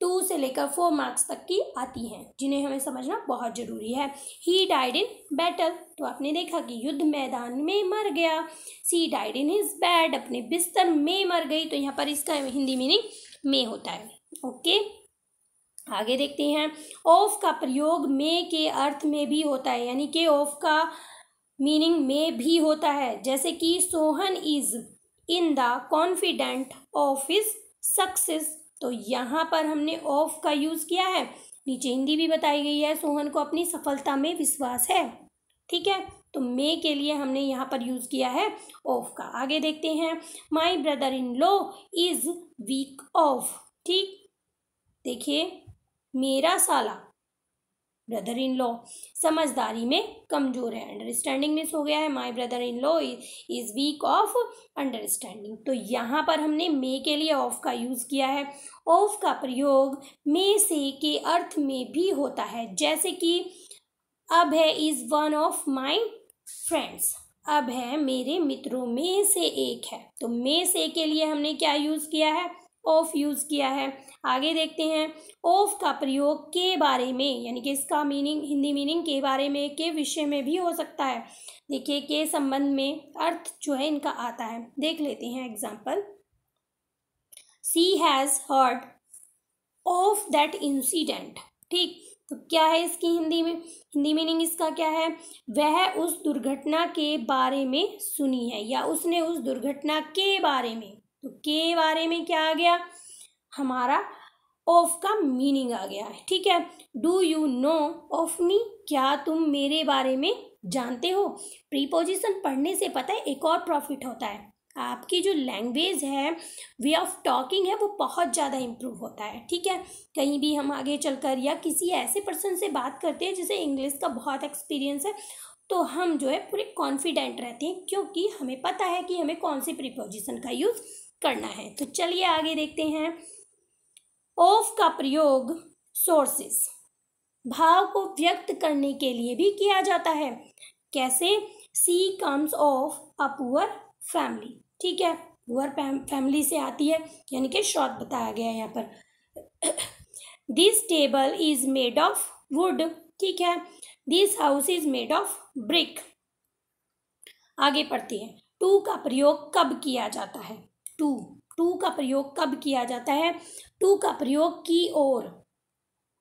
टू से लेकर फोर मार्क्स तक की आती हैं जिन्हें हमें समझना बहुत ज़रूरी है ही डाइड इन बैटल तो आपने देखा कि युद्ध मैदान में मर गया she died in his bed अपने बिस्तर में मर गई तो यहाँ पर इसका हिंदी मीनिंग में होता है ओके आगे देखते हैं ऑफ का प्रयोग मे के अर्थ में भी होता है यानी कि ऑफ का मीनिंग में भी होता है जैसे कि Sohan is in the confident of his success तो यहाँ पर हमने ऑफ का यूज़ किया है नीचे हिंदी भी बताई गई है सोहन को अपनी सफलता में विश्वास है ठीक है तो मे के लिए हमने यहाँ पर यूज़ किया है ऑफ का आगे देखते हैं my brother in law is weak of ठीक देखिए मेरा साला ब्रदर इन लॉ समझदारी में कमज़ोर है अंडरस्टैंडिंग मिस हो गया है my brother in law is weak of understanding तो यहाँ पर हमने मे के लिए ऑफ का यूज़ किया है ऑफ का प्रयोग मे से के अर्थ में भी होता है जैसे कि Abhay is one of my friends Abhay मेरे मित्रों में से एक है तो में से के लिए हमने क्या यूज़ किया है ऑफ यूज़ किया है आगे देखते हैं ऑफ का प्रयोग के बारे में यानी कि इसका मीनिंग हिंदी मीनिंग के बारे में के विषय में भी हो सकता है देखिए के संबंध में अर्थ जो है इनका आता है देख लेते हैं example she has heard of that incident ठीक तो क्या है इसकी हिंदी में हिंदी मीनिंग इसका क्या है वह उस दुर्घटना के बारे में सुनी है या उसने उस दुर्घटना के बारे में तो के बारे में क्या आ गया हमारा ऑफ का मीनिंग आ गया है ठीक है do you know of me क्या तुम मेरे बारे में जानते हो प्रीपोजिशन पढ़ने से पता है एक और प्रॉफिट होता है आपकी जो लैंग्वेज है वे ऑफ टॉकिंग है वो बहुत ज़्यादा इम्प्रूव होता है ठीक है कहीं भी हम आगे चलकर या किसी ऐसे पर्सन से बात करते हैं जिसे इंग्लिश का बहुत एक्सपीरियंस है तो हम जो है पूरे कॉन्फिडेंट रहते हैं क्योंकि हमें पता है कि हमें कौन सी प्रीपोजिशन का यूज़ करना है तो चलिए आगे देखते हैं ऑफ का प्रयोग सोर्सेस भाव को व्यक्त करने के लिए भी किया जाता है कैसे she comes of a poor family ठीक है पुअर फैमिली से आती है यानी कि शॉर्ट बताया गया है यहाँ पर this table is made of wood ठीक है this house is made of brick आगे पढ़ती है टू का प्रयोग कब किया जाता है टू टू का प्रयोग कब किया जाता है टू का प्रयोग की ओर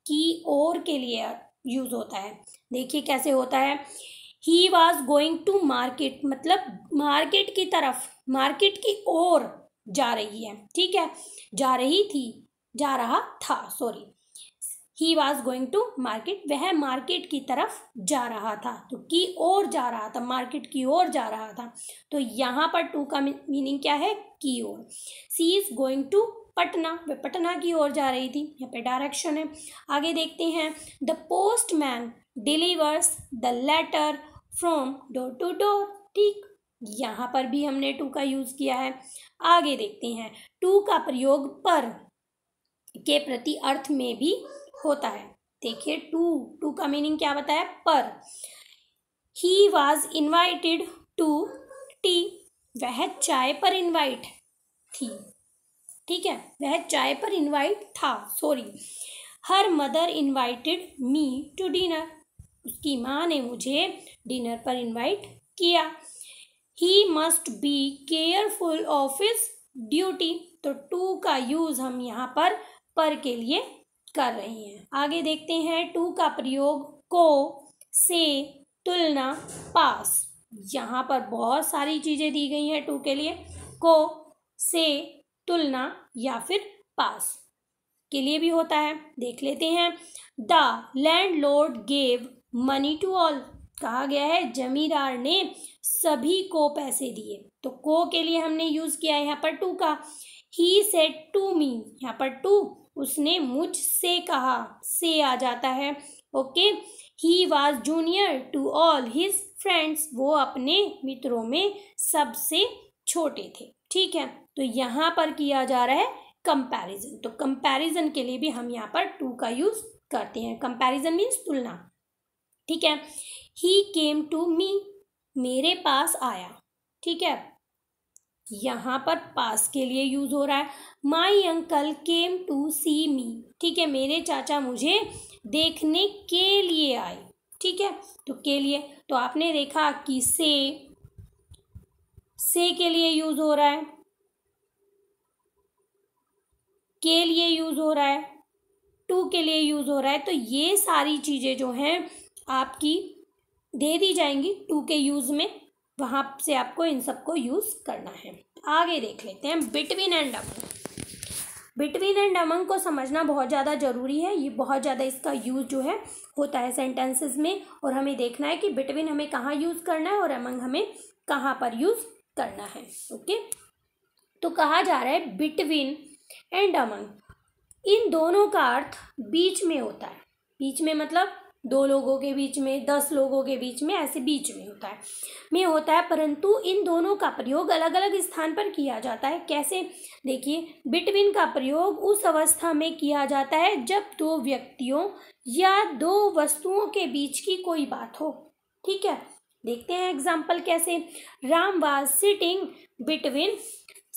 की ओर के लिए यूज़ होता है देखिए कैसे होता है he was going to market मतलब मार्केट की तरफ मार्केट की ओर जा रही है ठीक है जा रही थी जा रहा था sorry he was going to market वह मार्केट की तरफ जा रहा था तो की ओर जा रहा था मार्केट की ओर जा रहा था तो यहाँ पर टू का मीनिंग क्या है की ओर she is going to Patna वे पटना की ओर जा रही थी यहाँ पे डायरेक्शन है आगे देखते हैं the postman delivers the letter from door to door ठीक यहाँ पर भी हमने टू का यूज़ किया है आगे देखते हैं टू का प्रयोग पर के प्रति अर्थ में भी होता है देखिए टू टू का मीनिंग क्या बताया पर he was invited to tea वह चाय पर इन्वाइट थी ठीक है वह चाय पर इन्वाइट था sorry her mother invited me to dinner उसकी माँ ने मुझे डिनर पर इन्वाइट किया he must be careful of his duty तो टू का यूज़ हम यहाँ पर पर के लिए कर रहे हैं आगे देखते हैं टू का प्रयोग को से तुलना पास यहाँ पर बहुत सारी चीज़ें दी गई हैं टू के लिए को से तुलना या फिर पास के लिए भी होता है देख लेते हैं the landlord gave money to all कहा गया है जमींदार ने सभी को पैसे दिए तो को के लिए हमने यूज़ किया है यहाँ पर टू का ही सेट टू मी यहाँ पर टू उसने मुझसे कहा से आ जाता है okay he was junior to all his friends वो अपने मित्रों में सबसे छोटे थे ठीक है तो यहाँ पर किया जा रहा है कंपैरिजन तो कंपैरिजन के लिए भी हम यहाँ पर टू का यूज़ करते हैं कंपैरिजन मीन्स तुलना ठीक है ही केम टू मी मेरे पास आया ठीक है यहाँ पर पास के लिए यूज़ हो रहा है माई अंकल केम टू सी मी ठीक है मेरे चाचा मुझे देखने के लिए आए ठीक है तो के लिए तो आपने देखा कि से से के लिए यूज़ हो रहा है के लिए यूज़ हो रहा है टू के लिए यूज़ हो रहा है तो ये सारी चीज़ें जो हैं आपकी दे दी जाएंगी टू के यूज़ में वहाँ से आपको इन सबको यूज़ करना है आगे देख लेते हैं between and among between and among को समझना बहुत ज़्यादा ज़रूरी है ये बहुत ज़्यादा इसका यूज़ जो है होता है सेंटेंसेस में और हमें देखना है कि बिटवीन हमें कहाँ यूज़ करना है और अमंग हमें कहाँ पर यूज़ करना है ओके तो कहा जा रहा है बिटवीन एंड अमंग इन दोनों का अर्थ बीच में होता है बीच में मतलब दो लोगों के बीच में दस लोगों के बीच में ऐसे बीच में होता है में होता है परंतु इन दोनों का प्रयोग अलग अलग स्थान पर किया जाता है कैसे देखिए बिटवीन का प्रयोग उस अवस्था में किया जाता है जब दो व्यक्तियों या दो वस्तुओं के बीच की कोई बात हो ठीक है देखते हैं एग्जाम्पल कैसे Ram was sitting between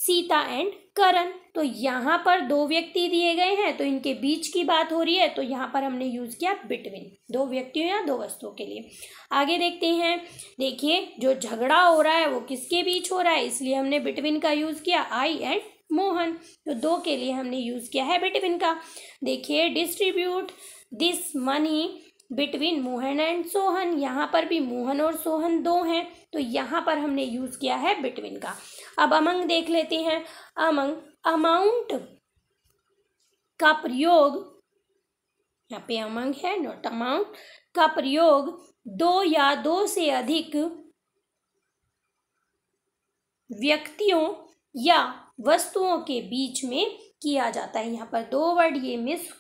Sita and Karan तो यहाँ पर दो व्यक्ति दिए गए हैं तो इनके बीच की बात हो रही है तो यहाँ पर हमने यूज़ किया बिटवीन दो व्यक्तियों या दो वस्तुओं के लिए आगे देखते हैं देखिए जो झगड़ा हो रहा है वो किसके बीच हो रहा है इसलिए हमने बिटवीन का यूज़ किया आई एंड मोहन तो दो के लिए हमने यूज़ किया है बिटवीन का देखिए distribute this money between Mohan and Sohan यहाँ पर भी मोहन और सोहन दो हैं तो यहाँ पर हमने यूज़ किया है बिटवीन का अब अमंग देख लेते हैं अमंग अमाउंट का प्रयोग यहाँ पे अमंग है नॉट अमाउंट का प्रयोग दो या दो से अधिक व्यक्तियों या वस्तुओं के बीच में किया जाता है यहाँ पर दो वर्ड ये मिस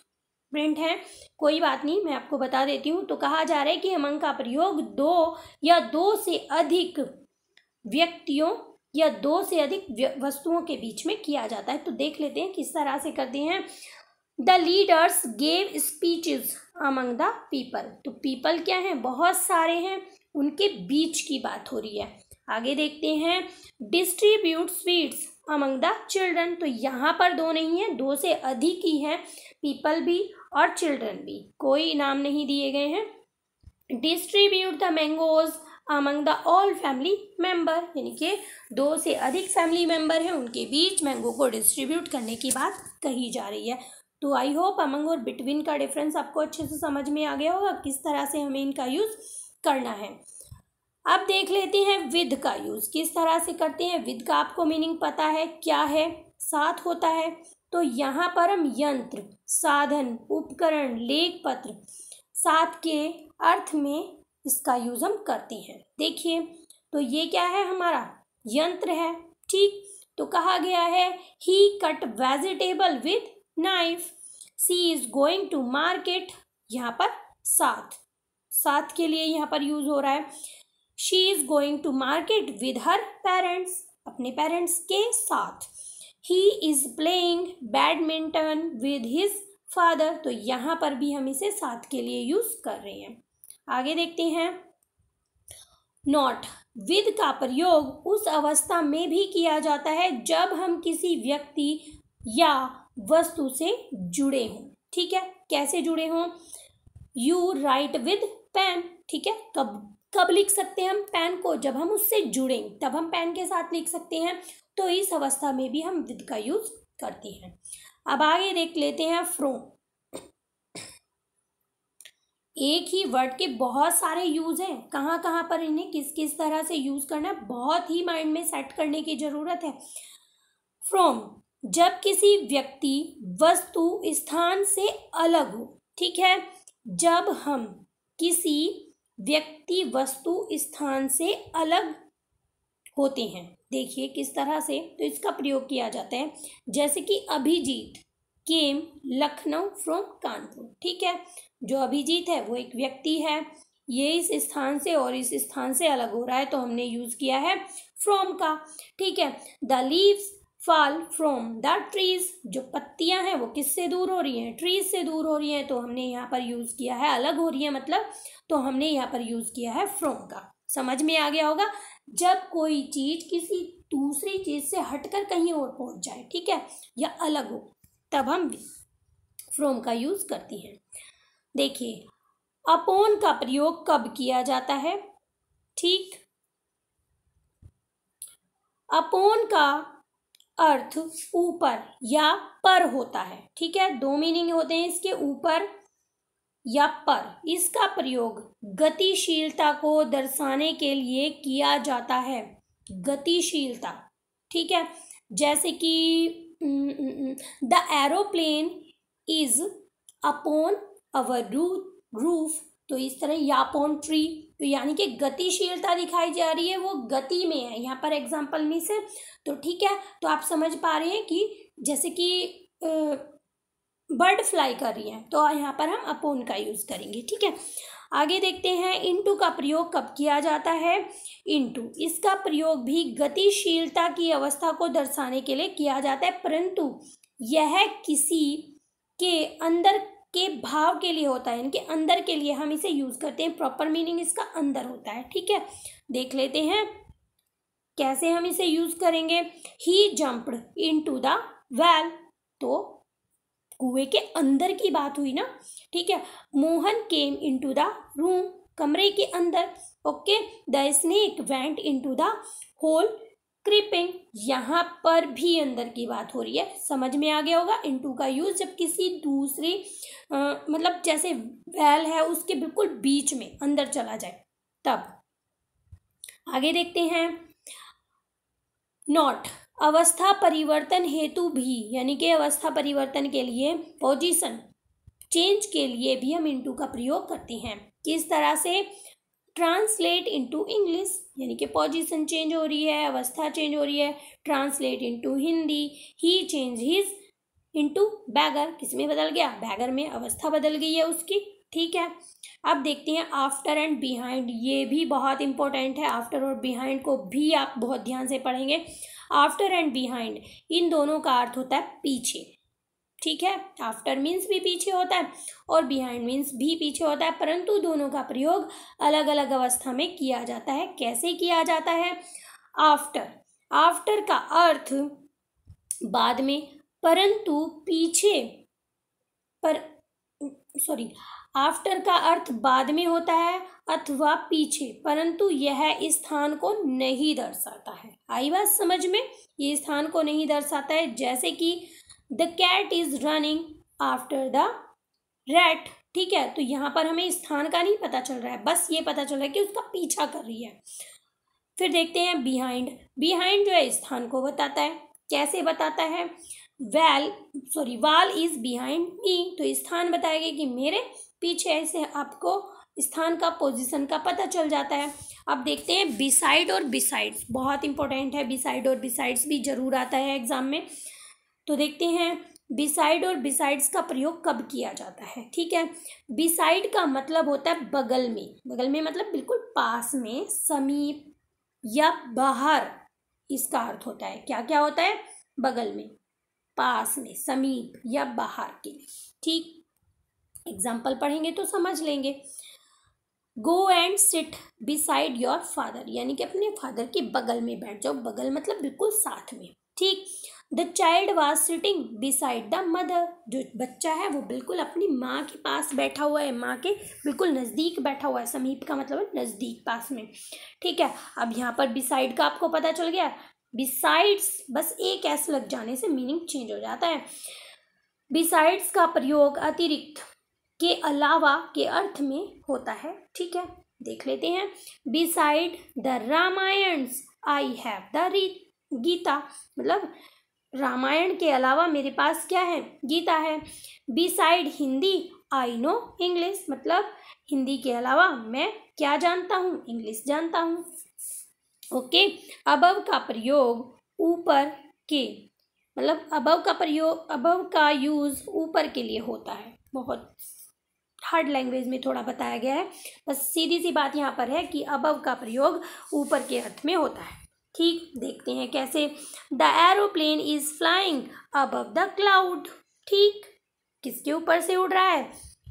प्रिंट है कोई बात नहीं मैं आपको बता देती हूँ तो कहा जा रहा है कि अमंग का प्रयोग दो या दो से अधिक व्यक्तियों या दो से अधिक वस्तुओं के बीच में किया जाता है तो देख लेते हैं किस तरह से करते हैं the leaders gave speeches among the people तो पीपल क्या हैं बहुत सारे हैं उनके बीच की बात हो रही है आगे देखते हैं distribute sweets among the children तो यहाँ पर दो नहीं है दो से अधिक ही हैं पीपल भी और चिल्ड्रन भी कोई इनाम नहीं दिए गए हैं distribute the mangoes among the all family member यानी कि दो से अधिक फैमिली मेम्बर हैं उनके बीच मैंगो को डिस्ट्रीब्यूट करने की बात कही जा रही है तो आई होप अमंग और बिटवीन का डिफरेंस आपको अच्छे से समझ में आ गया होगा किस तरह से हमें इनका यूज़ करना है अब देख लेते हैं विद का यूज़ किस तरह से करते हैं विद का आपको मीनिंग पता है क्या है साथ होता है तो यहाँ पर हम यंत्र साधन उपकरण लेख पत्र साथ के अर्थ में इसका यूज़ हम करते हैं देखिए तो ये क्या है हमारा यंत्र है ठीक तो कहा गया है he cut vegetable with knife she is going to market यहाँ पर साथ साथ के लिए यहाँ पर यूज हो रहा है she is going to market with her parents अपने पेरेंट्स के साथ he is playing badminton with his father तो यहाँ पर भी हम इसे साथ के लिए यूज कर रहे हैं आगे देखते हैं नॉट विद का प्रयोग उस अवस्था में भी किया जाता है जब हम किसी व्यक्ति या वस्तु से जुड़े हों ठीक है कैसे जुड़े हों यू राइट विद पेन ठीक है कब कब लिख सकते हैं हम पेन को जब हम उससे जुड़ें तब हम पेन के साथ लिख सकते हैं तो इस अवस्था में भी हम विद का यूज करते हैं अब आगे देख लेते हैं फ्रोम एक ही वर्ड के बहुत सारे यूज़ हैं कहाँ कहाँ पर इन्हें किस किस तरह से यूज़ करना है बहुत ही माइंड में सेट करने की ज़रूरत है फ्रॉम जब किसी व्यक्ति वस्तु स्थान से अलग हो ठीक है जब हम किसी व्यक्ति वस्तु स्थान से अलग होते हैं देखिए किस तरह से तो इसका प्रयोग किया जाता है जैसे कि अभिजीत केम लखनऊ फ्रॉम कानपुर ठीक है जो अभिजीत है वो एक व्यक्ति है ये इस स्थान से और इस स्थान से अलग हो रहा है तो हमने यूज़ किया है फ्रॉम का ठीक है the leaves fall from the trees जो पत्तियां हैं वो किससे दूर हो रही हैं ट्रीज से दूर हो रही हैं तो हमने यहाँ पर यूज़ किया है अलग हो रही है मतलब तो हमने यहाँ पर यूज़ किया है फ्रॉम का समझ में आ गया होगा जब कोई चीज़ किसी दूसरी चीज़ से हटकर कहीं और पहुँच जाए ठीक है या अलग हो तब हम फ्रॉम का यूज़ करती हैं देखिए अपोन का प्रयोग कब किया जाता है ठीक अपोन का अर्थ ऊपर या पर होता है ठीक है दो मीनिंग होते हैं इसके ऊपर या पर इसका प्रयोग गतिशीलता को दर्शाने के लिए किया जाता है गतिशीलता ठीक है जैसे कि the aeroplane is upon our roof तो इस तरह यापोन ट्री तो यानी कि गतिशीलता दिखाई जा रही है वो गति में है यहाँ पर एग्जाम्पल में से तो ठीक है तो आप समझ पा रहे हैं कि जैसे कि बर्ड फ्लाई कर रही हैं तो यहाँ पर हम अपोन का यूज़ करेंगे ठीक है आगे देखते हैं इनटू का प्रयोग कब किया जाता है इनटू इसका प्रयोग भी गतिशीलता की अवस्था को दर्शाने के लिए किया जाता है परंतु यह किसी के अंदर के भाव के लिए होता है इनके अंदर के लिए हम इसे यूज़ करते हैं प्रॉपर मीनिंग इसका अंदर होता है ठीक है देख लेते हैं कैसे हम इसे यूज़ करेंगे he jumped into the well तो कुएं के अंदर की बात हुई ना ठीक है Mohan came into the room कमरे के अंदर okay the snake went into the hole creeping यहाँ पर भी अंदर की बात हो रही है समझ में आ गया होगा इनटू का यूज जब किसी दूसरी आ, मतलब जैसे वेल है उसके बिल्कुल बीच में अंदर चला जाए तब आगे देखते हैं नॉट अवस्था परिवर्तन हेतु भी यानी कि अवस्था परिवर्तन के लिए पोजीशन चेंज के लिए भी हम इंटू का प्रयोग करते हैं किस तरह से ट्रांसलेट इनटू इंग्लिश यानी कि पोजीशन चेंज हो रही है अवस्था चेंज हो रही है ट्रांसलेट इनटू हिंदी ही चेंज हिज इनटू बैगर किस में बदल गया बैगर में अवस्था बदल गई है उसकी ठीक है अब देखते हैं आफ्टर एंड बिहाइंड ये भी बहुत इंपॉर्टेंट है आफ्टर और बिहाइंड को भी आप बहुत ध्यान से पढ़ेंगे आफ्टर एंड बिहाइंड इन दोनों का अर्थ होता है पीछे ठीक है आफ्टर मीन्स भी पीछे होता है और बिहाइंड मीन्स भी पीछे होता है परंतु दोनों का प्रयोग अलग अलग अवस्था में किया जाता है कैसे किया जाता है आफ्टर आफ्टर का अर्थ बाद में परंतु पीछे पर सॉरी आफ्टर का अर्थ बाद में होता है अथवा पीछे परंतु यह स्थान को नहीं दर्शाता है आई बात समझ में ये स्थान को नहीं दर्शाता है जैसे कि the cat is running after the rat ठीक है तो यहाँ पर हमें स्थान का नहीं पता चल रहा है बस ये पता चल रहा है कि उसका पीछा कर रही है फिर देखते हैं बिहाइंड बिहाइंड जो है स्थान को बताता है कैसे बताता है well sorry wall is behind me तो स्थान बताएगा कि मेरे पीछे ऐसे आपको स्थान का पोजीशन का पता चल जाता है अब देखते हैं बिसाइड और बिसाइड्स बहुत इंपॉर्टेंट है बिसाइड और बिसाइड्स भी जरूर आता है एग्जाम में तो देखते हैं बिसाइड और बिसाइड्स का प्रयोग कब किया जाता है ठीक है बिसाइड का मतलब होता है बगल में बगल में मतलब बिल्कुल पास में समीप या बाहर इसका अर्थ होता है क्या क्या होता है बगल में पास में समीप या बाहर के ठीक एग्जाम्पल पढ़ेंगे तो समझ लेंगे go and sit beside your father यानी कि अपने फादर के बगल में बैठ जाओ बगल मतलब बिल्कुल साथ में ठीक the child was sitting beside the mother जो बच्चा है वो बिल्कुल अपनी माँ के पास बैठा हुआ है माँ के बिल्कुल नज़दीक बैठा हुआ है समीप का मतलब है नज़दीक पास में ठीक है अब यहाँ पर बिसाइड का आपको पता चल गया बिसाइड्स बस एक ऐसे लग जाने से मीनिंग चेंज हो जाता है बिसाइड्स का प्रयोग अतिरिक्त के अलावा के अर्थ में होता है ठीक है देख लेते हैं beside the Ramayanas I have the Gita मतलब रामायण के अलावा मेरे पास क्या है गीता है beside Hindi I know English मतलब हिंदी के अलावा मैं क्या जानता हूँ इंग्लिश जानता हूँ ओके अबव का प्रयोग ऊपर के मतलब अबव का प्रयोग अबव का यूज़ ऊपर के लिए होता है बहुत हार्ड लैंग्वेज में थोड़ा बताया गया है बस सीधी सी बात यहाँ पर है कि अबव का प्रयोग ऊपर के अर्थ में होता है ठीक देखते हैं कैसे the aeroplane is flying above the cloud ठीक किसके ऊपर से उड़ रहा है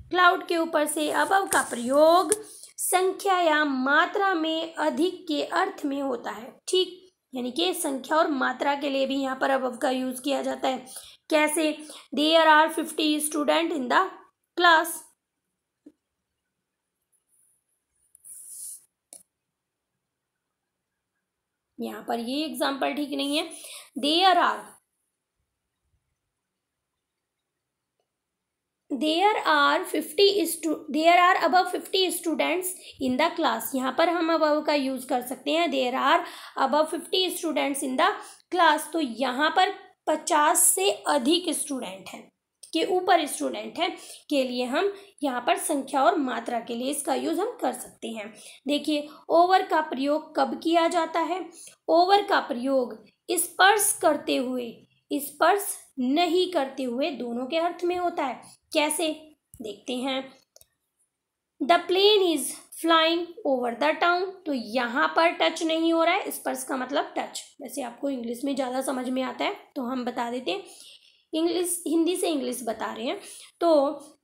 क्लाउड के ऊपर से अबव का प्रयोग संख्या या मात्रा में अधिक के अर्थ में होता है ठीक यानी कि संख्या और मात्रा के लिए भी यहाँ पर अबव का यूज़ किया जाता है कैसे there are fifty student in the class यहाँ पर ये एग्जाम्पल ठीक नहीं है there are there are fifty there are above fifty students in the class यहाँ पर हम अबव का यूज़ कर सकते हैं there are above fifty students in the class तो यहाँ पर पचास से अधिक स्टूडेंट हैं के ऊपर स्टूडेंट है के लिए हम यहाँ पर संख्या और मात्रा के लिए इसका यूज़ हम कर सकते हैं देखिए ओवर का प्रयोग कब किया जाता है ओवर का प्रयोग स्पर्श करते हुए स्पर्श नहीं करते हुए दोनों के अर्थ में होता है कैसे देखते हैं the plane is flying over the town तो यहाँ पर टच नहीं हो रहा है स्पर्श का मतलब टच वैसे आपको इंग्लिश में ज़्यादा समझ में आता है तो हम बता देते हैं इंग्लिश हिंदी से इंग्लिश बता रहे हैं तो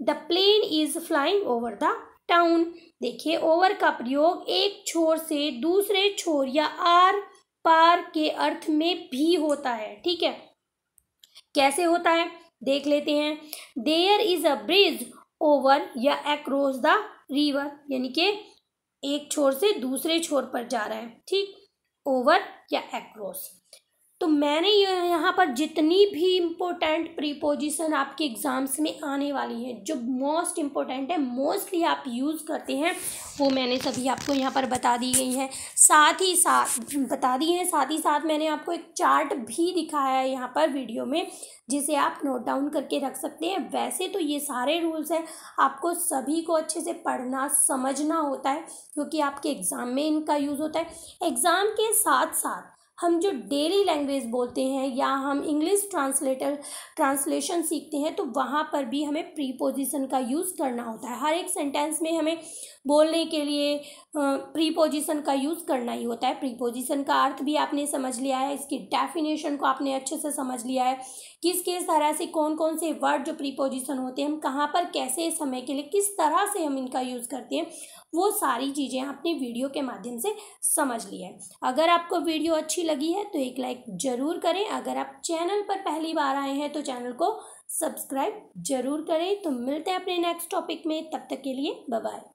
the plane is flying over the town देखिए ओवर का प्रयोग एक छोर से दूसरे छोर या आर पार के अर्थ में भी होता है ठीक है कैसे होता है देख लेते हैं there is a bridge over या एक्रोस द रिवर यानी कि एक छोर से दूसरे छोर पर जा रहा है ठीक ओवर या एक्रोस तो मैंने यहाँ पर जितनी भी इम्पोर्टेंट प्रीपोजिशन आपके एग्ज़ाम्स में आने वाली हैं जो मोस्ट इम्पोर्टेंट है मोस्टली आप यूज़ करते हैं वो मैंने सभी आपको यहाँ पर बता दी गई हैं साथ ही साथ बता दी हैं साथ ही साथ मैंने आपको एक चार्ट भी दिखाया है यहाँ पर वीडियो में जिसे आप नोट डाउन करके रख सकते हैं वैसे तो ये सारे रूल्स हैं आपको सभी को अच्छे से पढ़ना समझना होता है क्योंकि आपके एग्ज़ाम में इनका यूज़ होता है एग्ज़ाम के साथ साथ हम जो डेली लैंग्वेज बोलते हैं या हम इंग्लिश ट्रांसलेटर ट्रांसलेशन सीखते हैं तो वहाँ पर भी हमें प्रीपोजिशन का यूज़ करना होता है हर एक सेंटेंस में हमें बोलने के लिए प्रीपोजिशन का यूज़ करना ही होता है प्रीपोजिशन का अर्थ भी आपने समझ लिया है इसकी डेफिनेशन को आपने अच्छे से समझ लिया है किस किस तरह से कौन कौन से वर्ड जो प्रीपोजिशन होते हैं हम कहाँ पर कैसे समय के लिए किस तरह से हम इनका यूज़ करते हैं वो सारी चीज़ें आपने वीडियो के माध्यम से समझ ली है अगर आपको वीडियो अच्छी लगी है तो एक लाइक ज़रूर करें अगर आप चैनल पर पहली बार आए हैं तो चैनल को सब्सक्राइब जरूर करें तो मिलते हैं अपने नेक्स्ट टॉपिक में तब तक के लिए बाय